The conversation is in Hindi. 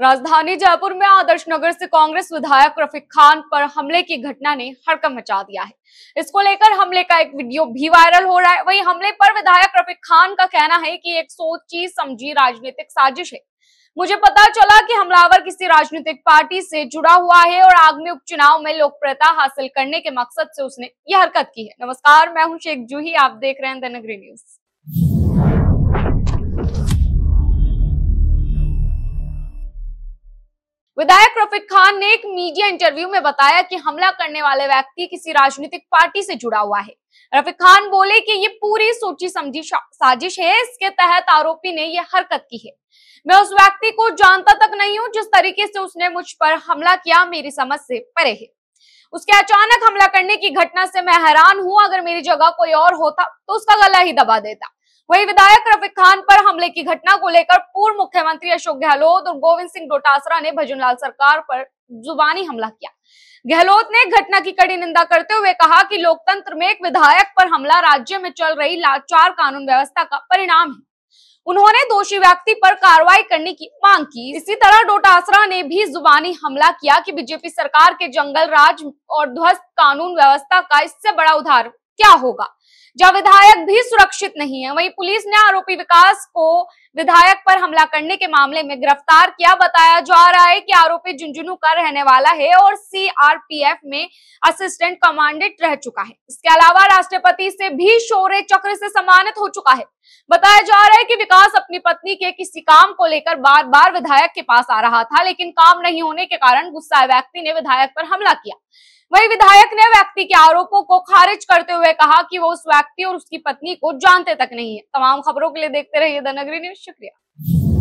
राजधानी जयपुर में आदर्श नगर से कांग्रेस विधायक रफीक खान पर हमले की घटना ने हड़कम मचा दिया है इसको लेकर हमले का एक वीडियो भी वायरल हो रहा है वहीं हमले पर विधायक रफीक खान का कहना है कि एक सोची समझी राजनीतिक साजिश है मुझे पता चला कि हमलावर किसी राजनीतिक पार्टी से जुड़ा हुआ है और आगामी उपचुनाव में लोकप्रियता हासिल करने के मकसद से उसने यह हरकत की है नमस्कार मैं हूं शेख जूही आप देख रहे हैं दैनगरी न्यूज विधायक रफीक खान ने एक मीडिया इंटरव्यू में बताया कि हमला करने वाले व्यक्ति किसी राजनीतिक पार्टी से जुड़ा हुआ है रफीक खान बोले कि ये पूरी सोची समझी साजिश है इसके तहत आरोपी ने यह हरकत की है मैं उस व्यक्ति को जानता तक नहीं हूं जिस तरीके से उसने मुझ पर हमला किया मेरी समझ से परे है उसके अचानक हमला करने की घटना से मैं हैरान हूं अगर मेरी जगह कोई और होता तो उसका गला ही दबा देता वही विधायक रफीक खान पर हमले की घटना को लेकर पूर्व मुख्यमंत्री अशोक गहलोत और गोविंद सिंह डोटासरा ने भजनलाल सरकार पर जुबानी हमला किया गहलोत ने घटना की कड़ी निंदा करते हुए कहा कि लोकतंत्र में एक विधायक पर हमला राज्य में चल रही लाचार कानून व्यवस्था का परिणाम है उन्होंने दोषी व्यक्ति पर कार्रवाई करने की मांग की इसी तरह डोटासरा ने भी जुबानी हमला किया कि बीजेपी सरकार के जंगल राज और ध्वस्त कानून व्यवस्था का इससे बड़ा उदाहरण क्या होगा जहां विधायक भी सुरक्षित नहीं है वहीं पुलिस ने आरोपी विकास को विधायक पर हमला करने के मामले में गिरफ्तार किया बताया जा रहा है कि आरोपी झुंझुनू का रहने वाला है और सीआरपीएफ में असिस्टेंट कमांडेंट रह चुका है इसके अलावा राष्ट्रपति से भी शौर्य चक्र से सम्मानित हो चुका है बताया जा रहा है कि विकास अपनी पत्नी के किसी काम को लेकर बार बार विधायक के पास आ रहा था लेकिन काम नहीं होने के कारण गुस्सा व्यक्ति ने विधायक पर हमला किया वही विधायक ने व्यक्ति के आरोपों को खारिज करते हुए कहा कि वो उस व्यक्ति और उसकी पत्नी को जानते तक नहीं है तमाम खबरों के लिए देखते रहिए द नगरी न्यूज शुक्रिया